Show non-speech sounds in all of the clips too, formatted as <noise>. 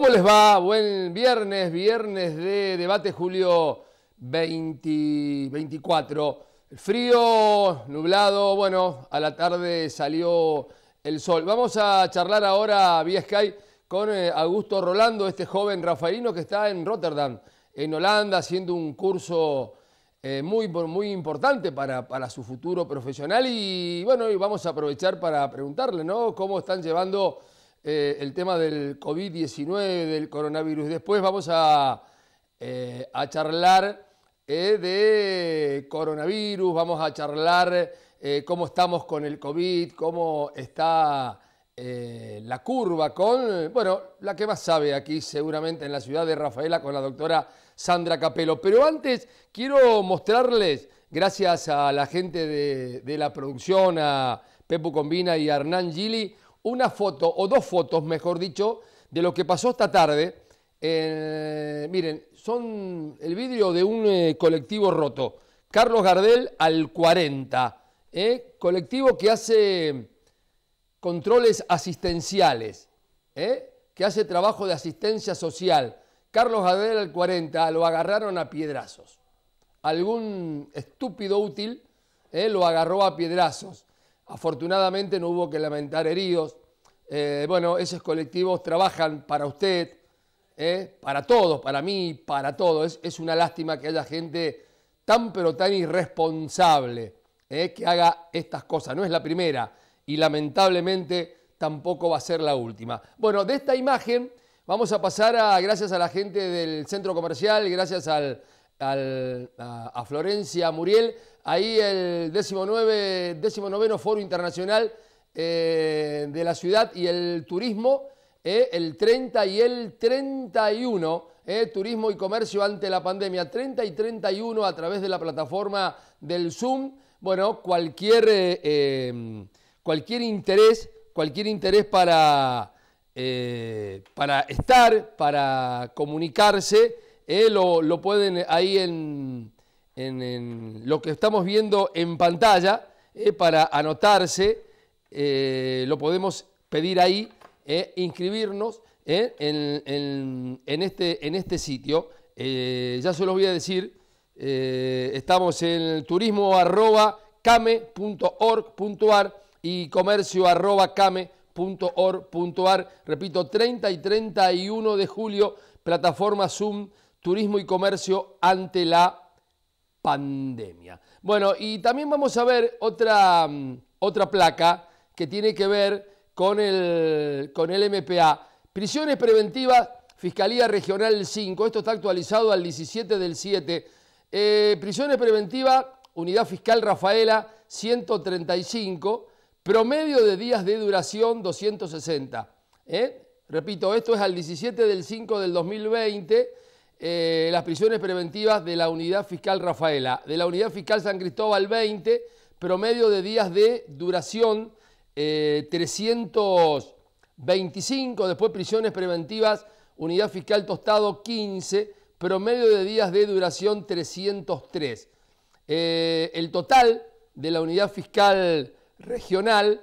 ¿Cómo les va? Buen viernes, viernes de debate julio 24. Frío, nublado, bueno, a la tarde salió el sol. Vamos a charlar ahora vía Sky con eh, Augusto Rolando, este joven rafaelino que está en Rotterdam, en Holanda, haciendo un curso eh, muy, muy importante para, para, su futuro profesional. Y bueno, y vamos a aprovechar para preguntarle, ¿no? ¿Cómo están llevando eh, el tema del COVID-19, del coronavirus. Después vamos a, eh, charlar eh, de coronavirus, vamos a charlar cómo estamos con el COVID, cómo está la curva con, bueno, la que más sabe aquí seguramente en la ciudad de Rafaela con la doctora Sandra Capelo. Pero antes quiero mostrarles, gracias a la gente de, de la producción, a Pepu Combina y a Hernán Gili, una foto o dos fotos, mejor dicho, de lo que pasó esta tarde. Eh, miren, son el vidrio de un eh, colectivo roto. Carlos Gardel al 40. Eh, colectivo que hace controles asistenciales, que hace trabajo de asistencia social. Carlos Gardel al 40 lo agarraron a piedrazos. Algún estúpido útil lo agarró a piedrazos. Afortunadamente no hubo que lamentar heridos. Eh, bueno, esos colectivos trabajan para usted, eh, para todos, para mí, para todos. Es, una lástima que haya gente tan pero tan irresponsable eh, que haga estas cosas. No es la primera y lamentablemente tampoco va a ser la última. Bueno, de esta imagen vamos a pasar a, gracias a la gente del centro comercial, gracias al a, Florencia Muriel, ahí el 19, 19 Foro Internacional eh, de la Ciudad y el Turismo, eh, el 30 y el 31, eh, Turismo y Comercio ante la Pandemia, 30 y 31 a través de la plataforma del Zoom. Bueno, cualquier, em, cualquier interés, cualquier interés para, para estar, para comunicarse. Eh, lo, pueden eh, ahí en, lo que estamos viendo en pantalla eh, para anotarse, lo podemos pedir ahí, inscribirnos en, este, en este sitio. ya se los voy a decir, estamos en turismo arroba y comercio arroba Repito, 30 y 31 de julio, plataforma Zoom Turismo y Comercio ante la pandemia. Bueno, y también vamos a ver otra, mm, otra placa que tiene que ver con el, con el MPA. Prisiones preventivas, Fiscalía Regional 5, esto está actualizado al 17 del 7. Eh, prisiones preventivas, Unidad Fiscal Rafaela 135, promedio de días de duración 260. ¿Eh? Repito, esto es al 17 del 5 del 2020 eh, las prisiones preventivas de la Unidad Fiscal Rafaela, de la Unidad Fiscal San Cristóbal 20, promedio de días de duración 325, eh, después prisiones preventivas, Unidad Fiscal Tostado 15, promedio de días de duración 303. Eh, el total de la Unidad Fiscal Regional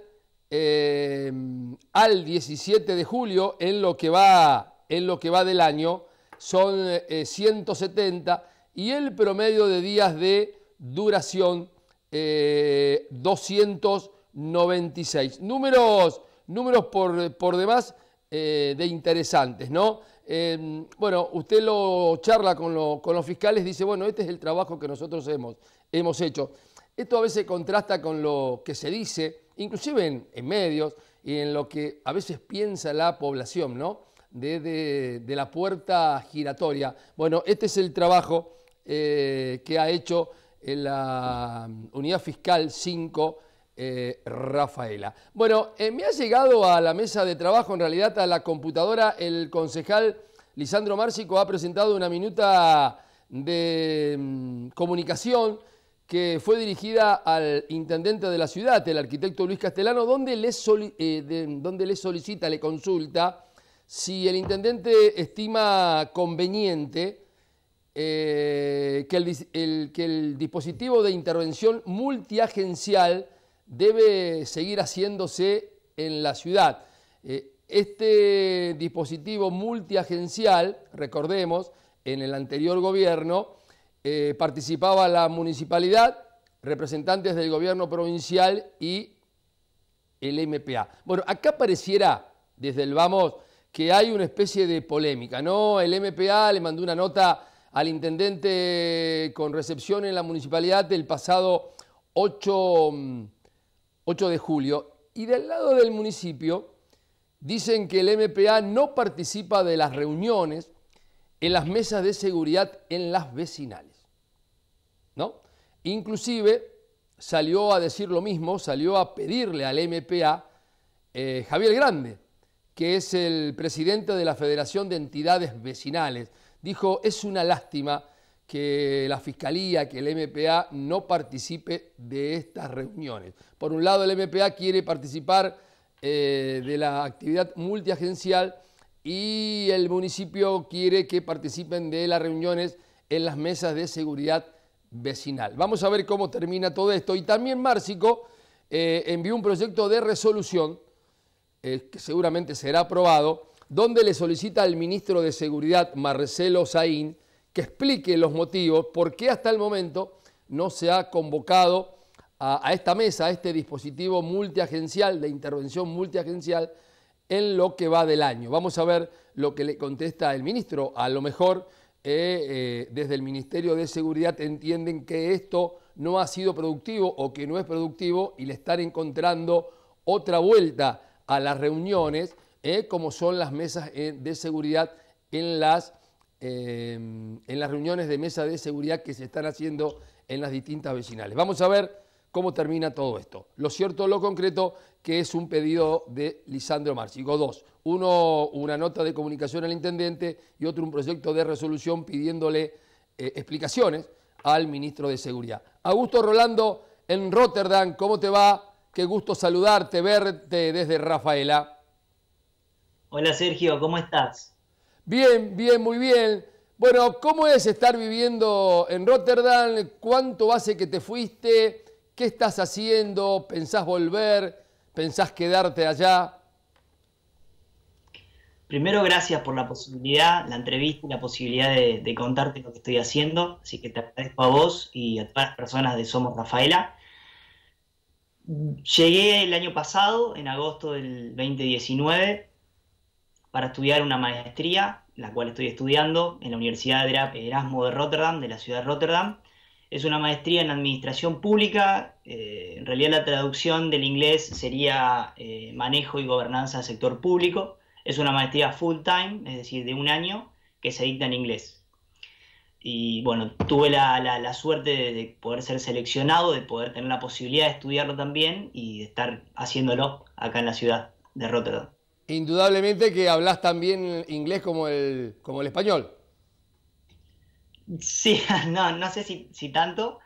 al 17 de julio, en lo que va, en lo que va del año, son 170 eh, y el promedio de días de duración 296. Eh, números, números por, demás eh, de interesantes, ¿no? Em, bueno, usted lo charla con, los fiscales, dice, bueno, este es el trabajo que nosotros hemos, hemos hecho. Esto a veces contrasta con lo que se dice, inclusive en medios y en lo que a veces piensa la población, ¿no? de, la puerta giratoria. Bueno, este es el trabajo eh, que ha hecho la mm, Unidad Fiscal 5. Eh, Rafaela. Bueno, eh, me ha llegado a la mesa de trabajo, en realidad a la computadora, el concejal Lisandro Márcico ha presentado una minuta de mm, comunicación que fue dirigida al intendente de la ciudad, el arquitecto Luis Castellano, donde le, donde le solicita, le consulta si el intendente estima conveniente eh, que, el, que el dispositivo de intervención multiagencial debe seguir haciéndose en la ciudad. Eh, este dispositivo multiagencial, recordemos, en el anterior gobierno eh, participaba la municipalidad, representantes del gobierno provincial y el MPA. Bueno, acá pareciera, desde el vamos, que hay una especie de polémica, ¿no? El MPA le mandó una nota al intendente con recepción en la municipalidad el pasado 8, 8 mm, de julio. Y del lado del municipio dicen que el MPA no participa de las reuniones en las mesas de seguridad en las vecinales. ¿No? Inclusive salió a decir lo mismo, salió a pedirle al MPA eh, Javier Grande, que es el presidente de la Federación de Entidades Vecinales, dijo, es una lástima que la Fiscalía, que el MPA no participe de estas reuniones. Por un lado, el MPA quiere participar eh, de la actividad multiagencial y el municipio quiere que participen de las reuniones en las mesas de seguridad vecinal. Vamos a ver cómo termina todo esto. Y también Márcico eh, envió un proyecto de resolución eh, que seguramente será aprobado, donde le solicita al ministro de Seguridad, Marcelo Saín, que explique los motivos por qué hasta el momento no se ha convocado a, esta mesa, a este dispositivo multiagencial, de intervención multiagencial, en lo que va del año. Vamos a ver lo que le contesta el ministro. A lo mejor eh, eh, desde el Ministerio de Seguridad entienden que esto no ha sido productivo o que no es productivo y le están encontrando otra vuelta a las reuniones, eh, como son las mesas eh, de seguridad en las, eh, en las reuniones de mesa de seguridad que se están haciendo en las distintas vecinales. Vamos a ver cómo termina todo esto. Lo cierto, lo concreto, que es un pedido de Lisandro Marchigo. Dos, uno una nota de comunicación al intendente y otro un proyecto de resolución pidiéndole explicaciones al ministro de Seguridad. Augusto Rolando en Rotterdam, ¿cómo te va? Qué gusto saludarte, verte desde Rafaela. Hola Sergio, ¿cómo estás? Bien, bien, muy bien. Bueno, ¿cómo es estar viviendo en Rotterdam? ¿Cuánto hace que te fuiste? ¿Qué estás haciendo? ¿Pensás volver? ¿Pensás quedarte allá? Primero, gracias por la posibilidad, la entrevista y la posibilidad de, contarte lo que estoy haciendo. Así que te agradezco a vos y a todas las personas de Somos Rafaela. Llegué el año pasado, en agosto del 2019, para estudiar una maestría, la cual estoy estudiando en la Universidad de Erasmo de Rotterdam, de la ciudad de Rotterdam. Es una maestría en administración pública. Eh, en realidad la traducción del inglés sería eh, manejo y gobernanza del sector público. Es una maestría full time, es decir, de un año, que se dicta en inglés y bueno, tuve la, suerte de, poder ser seleccionado, de poder tener la posibilidad de estudiarlo también y de estar haciéndolo acá en la ciudad de Rotterdam. Indudablemente que hablas también inglés como el, como el español. Sí, <laughs> no, no sé si, tanto,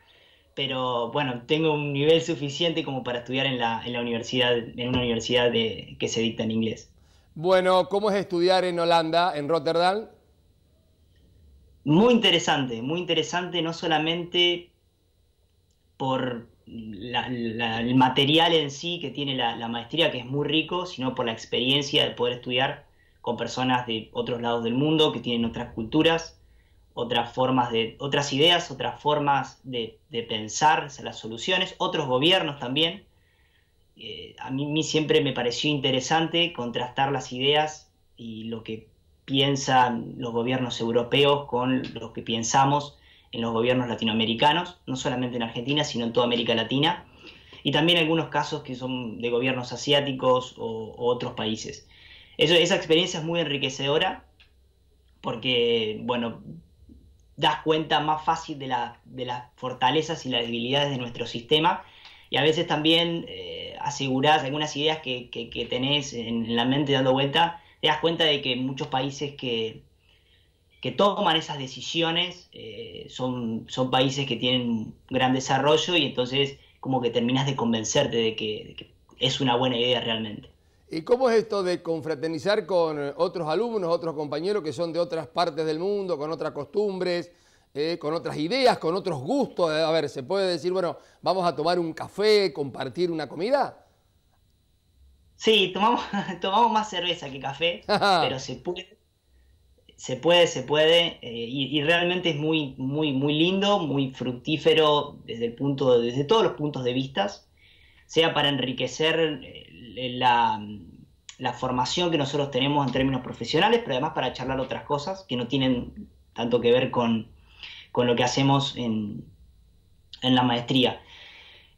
pero bueno, tengo un nivel suficiente como para estudiar en la, universidad, en una universidad que se dicta en inglés. Bueno, ¿cómo es estudiar en Holanda, en Rotterdam? Muy interesante, muy interesante, no solamente por el material en sí que tiene la, maestría, que es muy rico, sino por la experiencia de poder estudiar con personas de otros lados del mundo, que tienen otras culturas, otras formas de, otras ideas, otras formas de, pensar las soluciones, otros gobiernos también. Eh, a mí siempre me pareció interesante contrastar las ideas y lo que piensan los gobiernos europeos con los que pensamos en los gobiernos latinoamericanos, no solamente en Argentina, sino en toda América Latina, y también algunos casos que son de gobiernos asiáticos o, otros países. Eso, esa experiencia es muy enriquecedora porque, bueno, das cuenta más fácil de, las fortalezas y las debilidades de nuestro sistema y a veces también eh, asegurás algunas ideas que, que tenés en la mente dando vuelta te das cuenta de que muchos países que, toman esas decisiones eh, son, son países que tienen gran desarrollo y entonces como que terminas de convencerte de que, es una buena idea realmente. ¿Y cómo es esto de confraternizar con otros alumnos, otros compañeros que son de otras partes del mundo, con otras costumbres, eh, con otras ideas, con otros gustos? A ver, ¿se puede decir, bueno, vamos a tomar un café, compartir una comida? Sí, tomamos, <laughs> tomamos más cerveza que café, <laughs> pero se puede. Se puede, se puede, eh, y, realmente es muy, muy, muy lindo, muy fructífero desde el punto, desde todos los puntos de vista, sea para enriquecer eh, la, formación que nosotros tenemos en términos profesionales, pero además para charlar otras cosas que no tienen tanto que ver con, lo que hacemos en, en la maestría.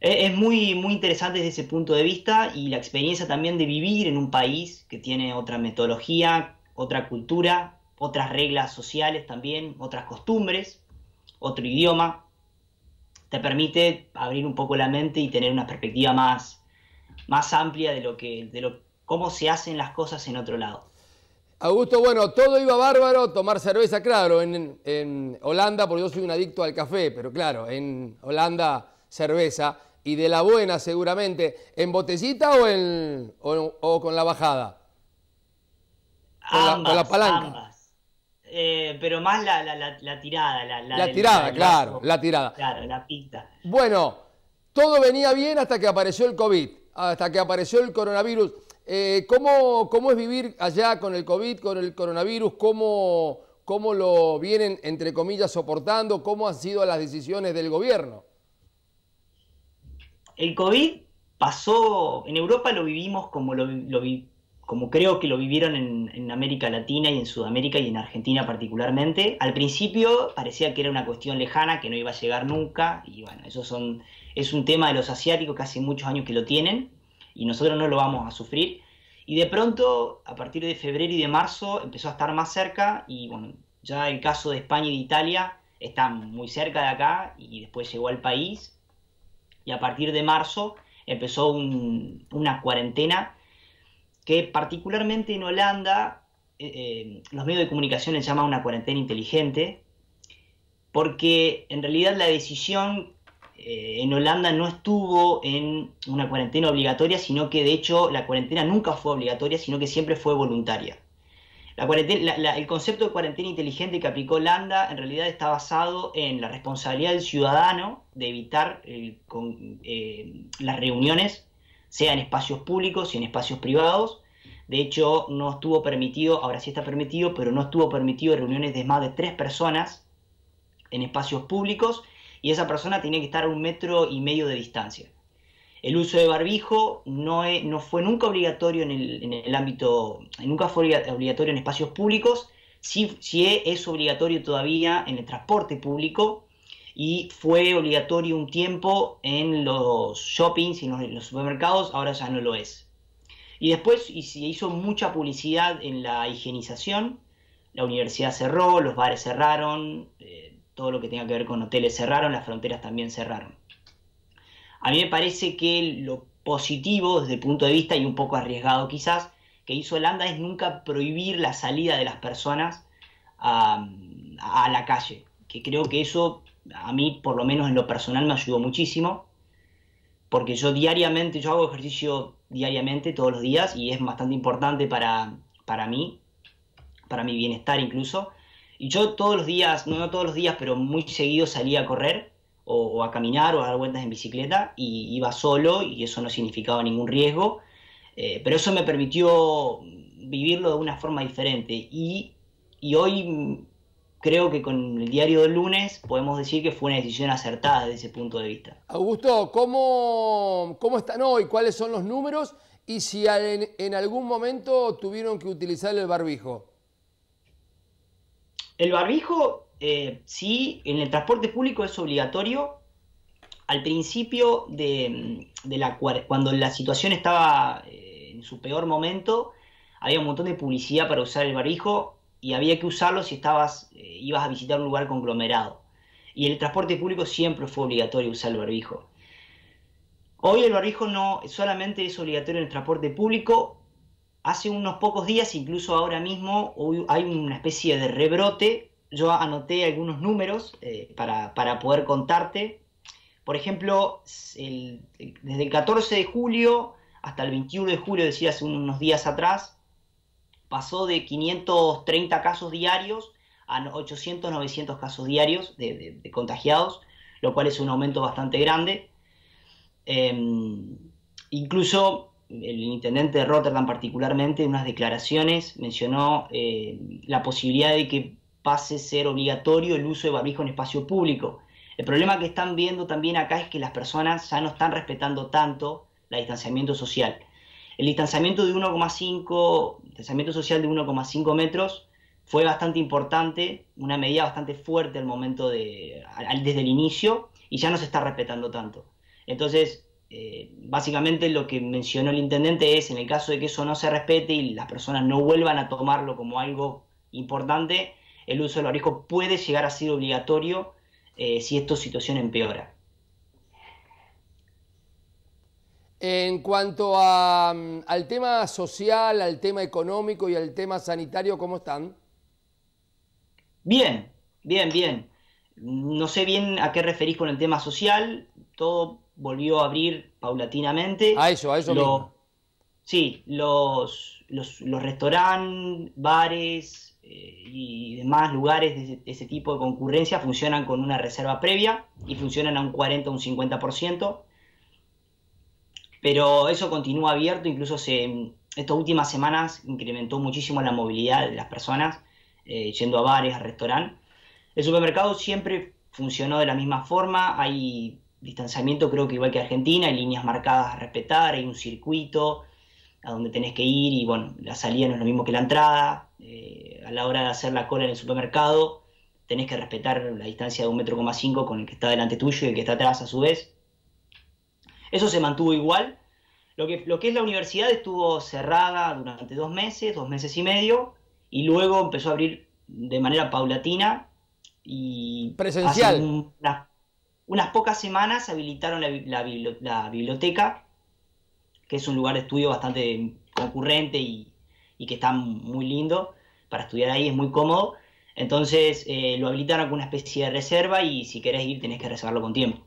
Eh, es muy, muy interesante desde ese punto de vista y la experiencia también de vivir en un país que tiene otra metodología, otra cultura, otras reglas sociales también, otras costumbres, otro idioma, te permite abrir un poco la mente y tener una perspectiva más, más amplia de lo que, de lo, cómo se hacen las cosas en otro lado. Augusto, bueno, todo iba bárbaro, tomar cerveza, claro, en, en Holanda, porque yo soy un adicto al café, pero claro, en Holanda cerveza y de la buena seguramente, ¿en botellita o, o, con la bajada? Con, la, palanca. Eh, pero más la, la, la tirada. La, tirada, claro, la tirada. Claro, la pista. Bueno, todo venía bien hasta que apareció el COVID, hasta que apareció el coronavirus. Eh, ¿cómo, ¿Cómo es vivir allá con el COVID, con el coronavirus? ¿Cómo, cómo lo vienen, entre comillas, soportando, cómo han sido las decisiones del gobierno el COVID pasó, en Europa lo vivimos como, lo, como creo que lo vivieron en, América Latina y en Sudamérica y en Argentina particularmente. Al principio parecía que era una cuestión lejana, que no iba a llegar nunca, y bueno, eso son, es un tema de los asiáticos que hace muchos años que lo tienen y nosotros no lo vamos a sufrir. Y de pronto, a partir de febrero y de marzo, empezó a estar más cerca y bueno, ya el caso de España y de Italia está muy cerca de acá y después llegó al país y a partir de marzo empezó una cuarentena que particularmente en Holanda eh, eh, los medios de comunicación le llaman una cuarentena inteligente, porque en realidad la decisión eh, en Holanda no estuvo en una cuarentena obligatoria, sino que de hecho la cuarentena nunca fue obligatoria, sino que siempre fue voluntaria. La el concepto de cuarentena inteligente que aplicó Landa en realidad está basado en la responsabilidad del ciudadano de evitar eh, las reuniones, sea en espacios públicos y en espacios privados. De hecho, no estuvo permitido, ahora sí está permitido, pero no estuvo permitido reuniones de más de tres personas en espacios públicos y esa persona tenía que estar a un metro y medio de distancia. El uso de barbijo e, no, fue nunca obligatorio en el, ámbito, nunca fue obligatorio en espacios públicos, sí, es obligatorio todavía en el transporte público y fue obligatorio un tiempo en los shoppings y en los, supermercados, ahora ya no lo es. Y después y se hizo mucha publicidad en la higienización, la universidad cerró, los bares cerraron, eh, todo lo que tenga que ver con hoteles cerraron, las fronteras también cerraron. A mí me parece que lo positivo desde el punto de vista y un poco arriesgado quizás que hizo Holanda es nunca prohibir la salida de las personas a, la calle, que creo que eso a mí por lo menos en lo personal me ayudó muchísimo, porque yo diariamente, yo hago ejercicio diariamente todos los días y es bastante importante para, para mí, para mi bienestar incluso, y yo todos los días, no, no todos los días, pero muy seguido salía a correr o, a caminar o a dar vueltas en bicicleta y iba solo y eso no significaba ningún riesgo, eh, pero eso me permitió vivirlo de una forma diferente y, hoy creo que con el diario del lunes podemos decir que fue una decisión acertada desde ese punto de vista. Augusto, ¿cómo, están hoy? ¿Cuáles son los números? Y si en, en algún momento tuvieron que utilizar el barbijo. El barbijo eh, sí, en el transporte público es obligatorio. Al principio de, mm, la la cuando la situación estaba eh, en su peor momento, había un montón de publicidad para usar el barbijo y había que usarlo si estabas, eh, ibas a visitar un lugar conglomerado. Y el transporte público siempre fue obligatorio usar el barbijo. Hoy el barbijo no solamente es obligatorio en el transporte público. Hace unos pocos días, incluso ahora mismo, hay una especie de rebrote yo anoté algunos números eh, para, poder contarte. Por ejemplo, desde el 14 de julio hasta el 21 de julio, decía hace unos días atrás, pasó de 530 casos diarios a 800, 900 casos diarios de, contagiados, lo cual es un aumento bastante grande. Em, incluso el intendente de Rotterdam particularmente, en unas declaraciones, mencionó eh, la posibilidad de que pase ser obligatorio el uso de barbijo en espacio público. El problema que están viendo también acá es que las personas ya no están respetando tanto el distanciamiento social. El distanciamiento de 1,5, distanciamiento social de 1,5 metros fue bastante importante, una medida bastante fuerte al momento de, desde el inicio y ya no se está respetando tanto. Entonces, eh, básicamente lo que mencionó el intendente es, en el caso de que eso no se respete y las personas no vuelvan a tomarlo como algo importante, el uso del barbijo puede llegar a ser obligatorio eh, si esta situación empeora. En cuanto mm, al tema social, al tema económico y al tema sanitario, ¿cómo están? Bien, bien, bien. No sé bien a qué referís con el tema social. Todo volvió a abrir paulatinamente. A eso, a eso. Sí, los, los, los restaurantes, bares, eh, y demás lugares de ese, tipo de concurrencia funcionan con una reserva previa y funcionan a un 40 o un 50%, pero eso continúa abierto, incluso se, estas últimas semanas incrementó muchísimo la movilidad de las personas eh, yendo a bares, a restaurantes. El supermercado siempre funcionó de la misma forma, hay distanciamiento creo que igual que Argentina, hay líneas marcadas a respetar, hay un circuito a donde tenés que ir y bueno, la salida no es lo mismo que la entrada, eh, a la hora de hacer la cola en el supermercado, tenés que respetar la distancia de un metro cinco con el que está delante tuyo y el que está atrás a su vez. Eso se mantuvo igual. Lo que, lo que es la universidad estuvo cerrada durante dos meses, dos meses y medio, y luego empezó a abrir de manera paulatina y... Presencial. unas pocas semanas habilitaron la biblioteca, que es un lugar de estudio bastante concurrente y y que está muy lindo. Para estudiar ahí es muy cómodo. Entonces eh, lo habilitaron con una especie de reserva y si querés ir tenés que reservarlo con tiempo.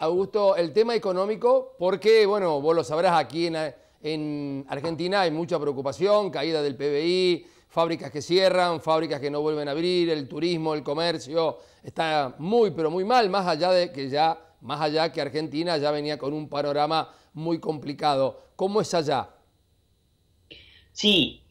Augusto, el tema económico, porque, bueno, vos lo sabrás, aquí en, Argentina hay mucha preocupación, caída del PBI, fábricas que cierran, fábricas que no vuelven a abrir, el turismo, el comercio, está muy, pero muy mal, más allá de que ya, más allá que Argentina ya venía con un panorama muy complicado. ¿Cómo es allá? Sí.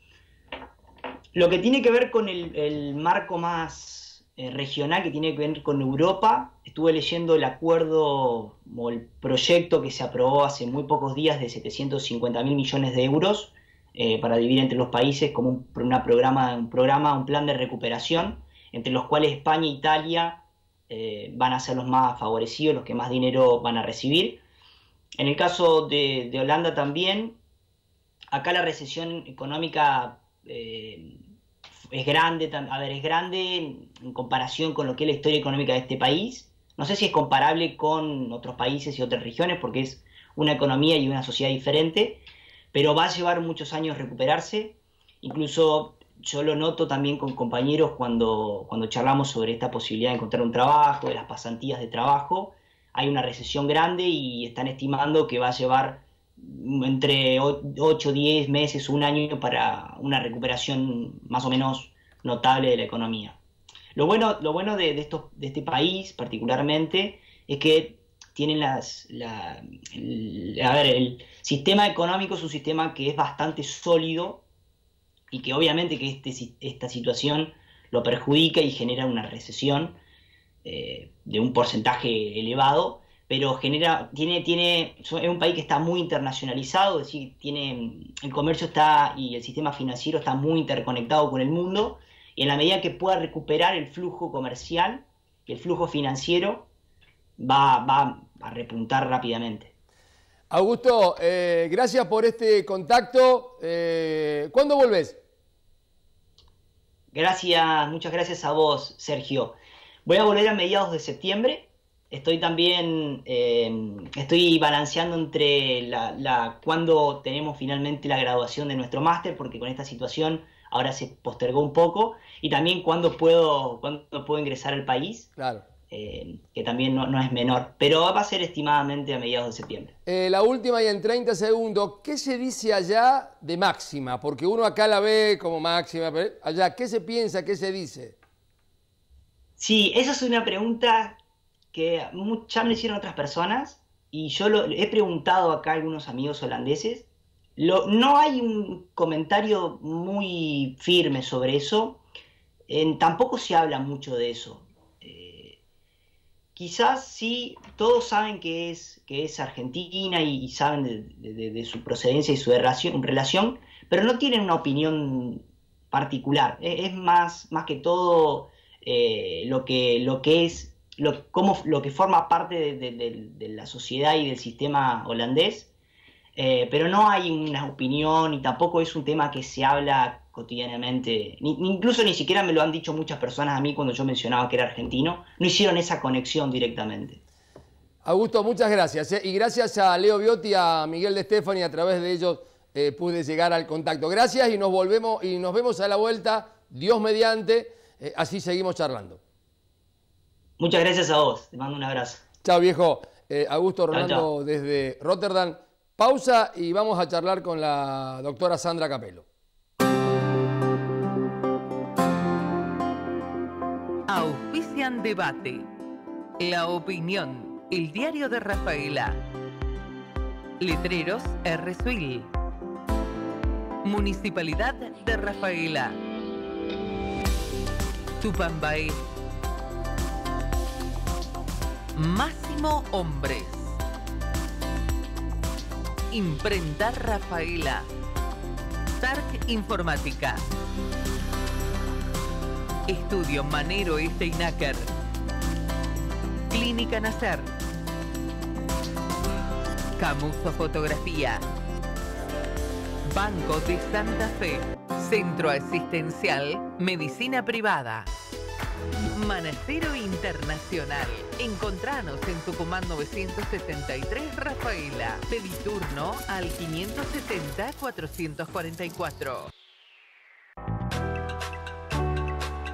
Lo que tiene que ver con el, marco más eh, regional, que tiene que ver con Europa, estuve leyendo el acuerdo o el proyecto que se aprobó hace muy pocos días de 750 mil millones de euros eh, para dividir entre los países como un, programa, un programa, un plan de recuperación, entre los cuales España e Italia eh, van a ser los más favorecidos, los que más dinero van a recibir. En el caso de Holanda también, acá la recesión económica eh, es grande, a ver, es grande en, comparación con lo que es la historia económica de este país. No sé si es comparable con otros países y otras regiones porque es una economía y una sociedad diferente, pero va a llevar muchos años recuperarse. Incluso yo lo noto también con compañeros cuando, cuando charlamos sobre esta posibilidad de encontrar un trabajo, de las pasantías de trabajo. Hay una recesión grande y están estimando que va a llevar entre 8, 10 meses, un año para una recuperación más o menos notable de la economía. Lo bueno, de, este país particularmente es que tienen las... a ver, el sistema económico es un sistema que es bastante sólido y que obviamente que este, esta situación lo perjudica y genera una recesión eh, de un porcentaje elevado, pero genera, tiene, tiene, es un país que está muy internacionalizado, es decir, tiene, el comercio está y el sistema financiero está muy interconectado con el mundo, y en la medida que pueda recuperar el flujo comercial, el flujo financiero, va, a repuntar rápidamente. Augusto, eh, gracias por este contacto. Eh, ¿Cuándo volvés? Gracias, muchas gracias a vos, Sergio. Voy a volver a mediados de septiembre estoy también, em, estoy balanceando entre la, la cuándo tenemos finalmente la graduación de nuestro máster, porque con esta situación ahora se postergó un poco, y también cuándo puedo, puedo ingresar al país. Claro. Em, que también no, es menor, pero va a ser estimadamente a mediados de septiembre. Eh, la última y en 30 segundos, ¿qué se dice allá de máxima? Porque uno acá la ve como máxima, pero allá, ¿qué se piensa, qué se dice? Sí, esa es una pregunta que ya me hicieron otras personas y yo he preguntado acá a algunos amigos holandeses. no hay un comentario muy firme sobre eso. En, tampoco se habla mucho de eso. Eh, quizás sí, todos saben que es, que es Argentina y, saben de, su procedencia y su relación, pero no tienen una opinión particular. E, es, más, más que todo eh, lo, que, lo que es lo, lo que forma parte de, la sociedad y del sistema holandés, eh, pero no hay una opinión y tampoco es un tema que se habla cotidianamente, incluso ni siquiera me lo han dicho muchas personas a mí cuando yo mencionaba que era argentino, no hicieron esa conexión directamente. Augusto, muchas gracias. Eh. Y gracias a Leo Biotti, a Miguel de Stefani, a través de ellos eh, pude llegar al contacto. Gracias y nos volvemos y nos vemos a la vuelta, Dios mediante, así seguimos charlando. Muchas gracias a vos, te mando un abrazo. Chao viejo, eh, Augusto Rolando desde Rotterdam. Pausa y vamos a charlar con la doctora Sandra Capello. Auspician Debate. La opinión. El diario de Rafaela. Letreros R. Suil. Municipalidad de Rafaela. Tupambaí Máximo Hombres. Imprenta Rafaela. Tark Informática. Estudio Manero Este Clínica Nacer. Camuso Fotografía. Banco de Santa Fe. Centro Asistencial Medicina Privada. Manacero Internacional. Encontranos en Tucumán 973 Rafaela. Pediturno al 570-444.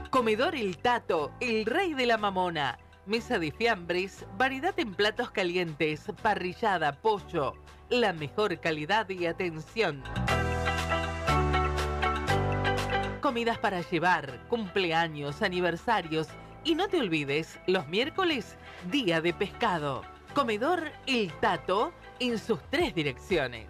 Comedor El Tato, el rey de la mamona. Mesa de fiambres, variedad en platos calientes, parrillada, pollo. La mejor calidad y atención comidas para llevar, cumpleaños, aniversarios y no te olvides, los miércoles, día de pescado. Comedor El Tato en sus tres direcciones.